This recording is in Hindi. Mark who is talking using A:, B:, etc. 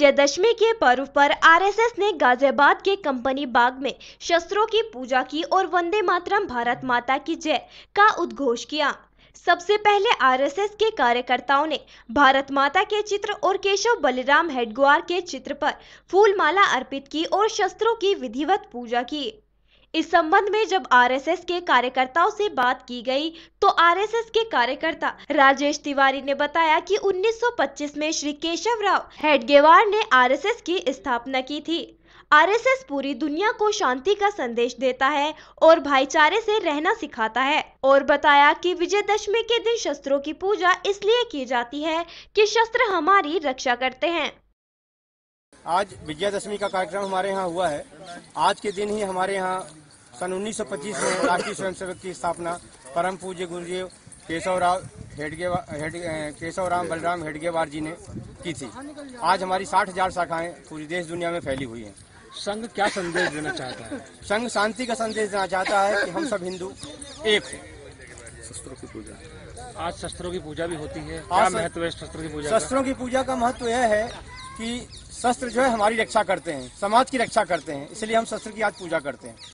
A: विजयदशमी के पर्व पर आरएसएस ने गाजियाबाद के कंपनी बाग में शस्त्रों की पूजा की और वंदे मातरम भारत माता की जय का उद्घोष किया सबसे पहले आरएसएस के कार्यकर्ताओं ने भारत माता के चित्र और केशव बलिराम हेडग्वार के चित्र पर फूलमाला अर्पित की और शस्त्रों की विधिवत पूजा की इस संबंध में जब आरएसएस के कार्यकर्ताओं से बात की गई तो आरएसएस के कार्यकर्ता राजेश तिवारी ने बताया कि 1925 में श्री केशव राव हेडगेवार ने आरएसएस की स्थापना की थी आरएसएस पूरी दुनिया को शांति का संदेश देता है और भाईचारे से रहना सिखाता है और बताया कि विजयदशमी के दिन शस्त्रों की पूजा इसलिए की जाती है कि शस्त्र हमारी रक्षा करते हैं
B: आज विजयादशमी का कार्यक्रम हमारे यहाँ हुआ है आज के दिन ही हमारे यहाँ सन 1925 में राष्ट्रीय स्वयंसेवक की स्थापना परम पूज्य गुरुदेव केशवराव हेडगेवार हेड राम बलराम हेडगेवार जी ने की थी आज हमारी साठ हजार शाखाएं पूरी देश दुनिया में फैली हुई हैं संघ क्या संदेश देना चाहता है संघ शांति का संदेश देना चाहता है कि हम सब हिंदू एक हैं शस्त्रों की पूजा आज शस्त्रों की
C: पूजा भी होती है क्या महत्व है शस्त्रों की पूजा शस्त्रों
B: की पूजा का महत्व यह है कि शस्त्र जो है हमारी रक्षा करते हैं समाज की रक्षा करते हैं इसलिए हम शस्त्र की आज पूजा करते हैं